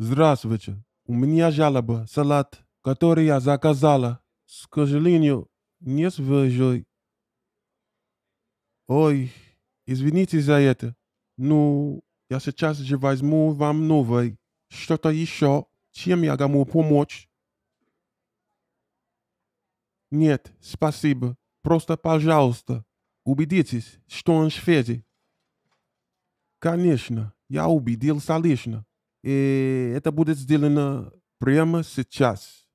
Здравствуйте. У меня жалоба, салат, который я заказала. с сожалению, не свежий. Ой, извините за это. Ну, я сейчас же возьму вам новый. Что-то еще, чем я могу помочь? Нет, спасибо. Просто, пожалуйста, убедитесь, что он шведи. Конечно, я убедился лично. И это будет сделано прямо сейчас.